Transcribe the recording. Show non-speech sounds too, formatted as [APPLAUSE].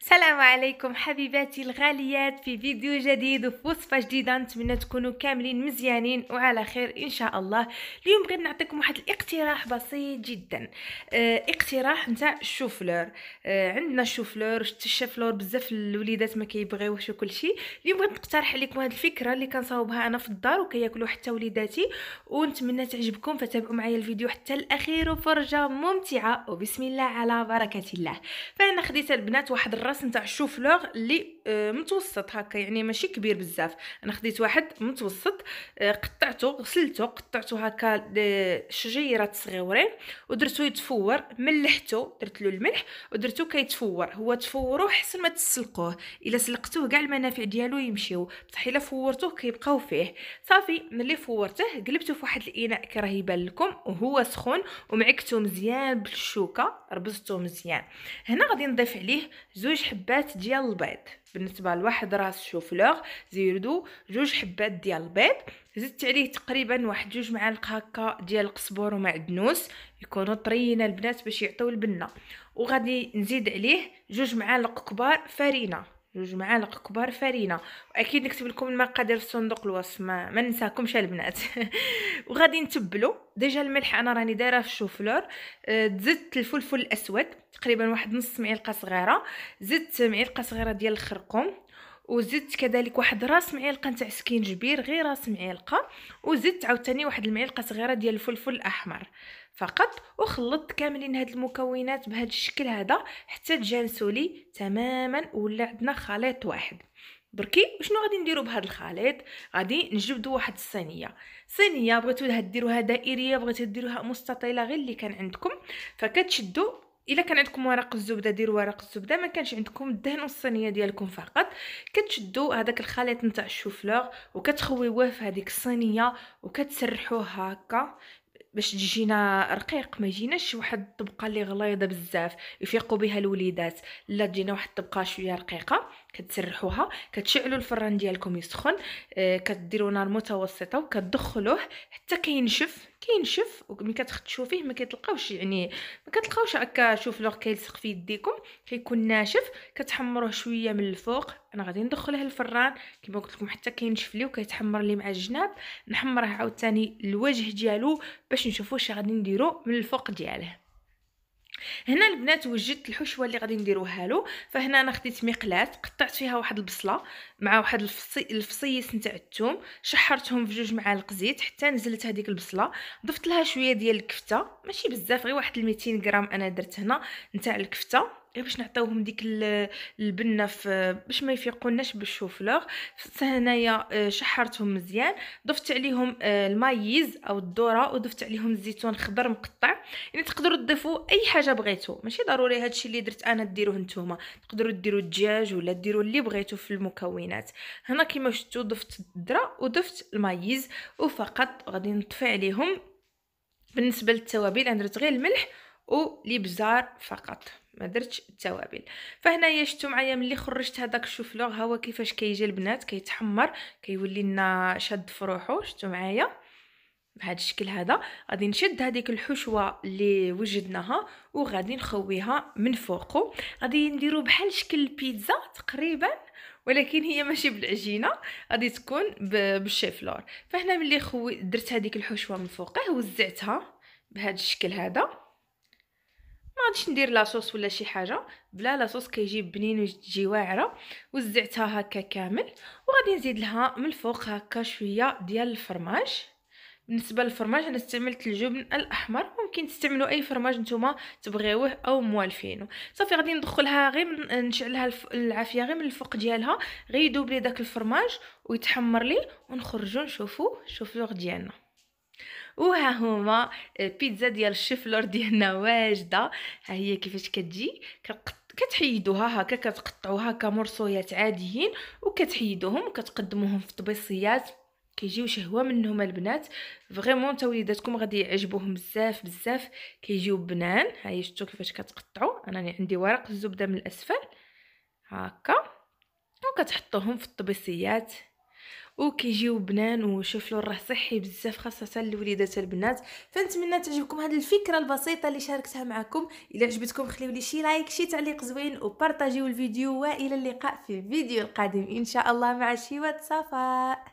السلام عليكم حبيباتي الغاليات في فيديو جديد وفي وصفه جديده نتمنى تكونوا كاملين مزيانين وعلى خير ان شاء الله اليوم بغيت نعطيكم واحد الاقتراح بسيط جدا اه اقتراح نتاع الشوفلور اه عندنا الشوفلور الشوفلور بزاف الوليدات ما كيبغيوهش وكل شيء اليوم بغيت نقترح عليكم هذه الفكره اللي كنصاوبها انا في الدار وكياكلوا حتى وليداتي ونتمنى تعجبكم فتابعوا معايا الفيديو حتى الاخير وفرجه ممتعه وبسم الله على بركه الله فانا خديت البنات واحد الراس نتاع الشوفلوغ اللي آه، متوسط هكا يعني ماشي كبير بزاف انا خديت واحد متوسط آه، قطعته غسلته قطعته هكا آه، شجيرات صغيورين ودرتو يتفور ملحته درت له الملح ودرتو كيتفور هو تفورو حسن ما تسلقوه الا سلقتوه كاع المنافع ديالو يمشيو بصح الا فورتوه كيبقاو فيه صافي ملي فورته قلبته في واحد الاناء كي راه يبان لكم وهو سخون ومعكته مزيان بالشوكه ربزته مزيان هنا غادي نضيف عليه زوج جوج حبات ديال البيض بالنسبه لواحد راس شوفلوغ زيدو جوج حبات ديال البيض زدت عليه تقريبا واحد جوج معالق هكا ديال القزبر ومعدنوس يكونوا طريين البنات باش يعطيو البنه وغادي نزيد عليه جوج معالق كبار فرينه جوج معالق كبار فرينه واكيد نكتب لكم المقادير في صندوق الوصف ما, ما ننساكمش البنات [LAUGHS] وغادي نتبلو ديجا الملح انا راني دايره في الشوفلور آه، زدت الفلفل الاسود تقريبا واحد نص معلقه صغيره زدت معلقه صغيره ديال الخرقوم وزدت كذلك واحد راس معلقه نتاع سكينجبير غير راس معلقه وزدت عاوتاني واحد المعلقه صغيره ديال الفلفل الاحمر فقط وخلطت كاملين هاد المكونات بهذا الشكل هذا حتى تجانسوا لي تماما ولا عندنا خليط واحد بركي شنو غادي نديرو بهذا الخليط غادي نجبدو واحد الصينيه صينيه بغيتو ديروها دائريه بغيتو ديروها مستطيله غير اللي كان عندكم فكتشدو الا كان عندكم ورق الزبده ديروا ورق الزبده ما كانش عندكم دهنوا الصينيه ديالكم فقط كتشدوا هذاك الخليط نتاع الشوفلور وكتخويوه في هذيك الصينيه وكتسرحوه هكا باش تجينا رقيق ما يجيناش شي واحد الطبقه اللي غليظه بزاف يفيقوا بها الوليدات لا تجينا واحد الطبقه شويه رقيقه كتسرحوها كتشعلوا الفران ديالكم يسخن آه، كديروا نار متوسطه وكتدخلوه حتى كينشف كينشف وملي كتخدشوا فيه ما كتلقاوش يعني ما كتلقاوش هكا شوف لو كيلصق في يديكم كيكون ناشف كتحمروه شويه من الفوق انا غادي ندخله الفران كما قلت لكم حتى كينشف لي وكيتحمر لي مع الجناب نحمره عاوتاني الوجه ديالو باش نشوفوا واش غادي نديرو من الفوق دياله هنا البنات وجدت الحشوه اللي غادي نديروها له فهنا انا خديت مقلاة قطعت فيها واحد البصله مع واحد الفصي الفصيص نتاع الثوم شحرتهم في جوج معالق زيت حتى نزلت هذيك البصله ضفت لها شويه ديال الكفته ماشي بزاف غير واحد 200 غرام انا درت هنا نتاع الكفته غير باش نعطيوهم ديك البنه في باش ما يفيقوناش بالشوفلور هنايا آه، شحرتهم مزيان ضفت عليهم آه، المايز او الذره وضفت عليهم الزيتون خضر مقطع يعني تقدروا تضيفوا اي حاجه بغيتو ماشي ضروري هادشي اللي درت انا ديروه نتوما تقدروا ديروا الدجاج ولا ديروا اللي بغيتو في المكونات هنا كما شفتوا ضفت الذره وضفت المايز وفقط غادي نطفي عليهم بالنسبه للتوابل انا درت غير الملح وليبزار فقط ما درتش التوابل فهنايا شفتوا معايا ملي خرجت هذاك الشوفلوغ ها هو كيفاش كيجي البنات كيتحمر كيولي لنا شاد في روحو شفتوا معايا بهذا الشكل هذا غادي نشد هذيك الحشوه اللي وجدناها وغادي نخويها من فوقه غادي نديرو بحال شكل البيتزا تقريبا ولكن هي ماشي بالعجينه غادي تكون بالشيفلور فهنا ملي خوي درت هذيك الحشوه من فوقه وزعتها بهذا الشكل هذا غاديش ندير لاصوص ولا شي حاجه بلا لاصوص كيجي بنين وتجي واعره وزعتها هكا كامل وغادي نزيد لها من الفوق هكا شويه ديال الفرماج بالنسبه للفرماج انا استعملت الجبن الاحمر ممكن تستعملوا اي فرماج نتوما تبغيوه او موالفينو صافي غادي ندخلها غير من نشعلها الف... العافيه غير من الفوق ديالها غير يذوب لي داك الفرماج ويتحمر لي ونخرجوا نشوفوا الشوفور ديالنا وها هما البيتزا آه، ديال لور ديالنا واجده ها هي كيفاش كتجي كتحيدوها هكا كتقطعوها كمرصويات عاديين وكتحيدوهم وكتقدموهم في طبيصيات كيجيو شهوه منهم البنات فريمون تا وليداتكم غادي يعجبوهم بزاف بزاف كيجيو بنان ها هي شفتوا كيفاش كتقطعوا انا عندي ورق الزبده من الاسفل هكا وكتحطوهم في الطبيصيات وكيجيو بنان وشوف له راه صحي بزاف خاصه لوليدات البنات فنتمنى تعجبكم هذه الفكره البسيطه اللي شاركتها معكم الى عجبتكم خليو لي شي لايك شي تعليق زوين وبارطاجيو الفيديو والى اللقاء في الفيديو القادم ان شاء الله مع شي واتصفاء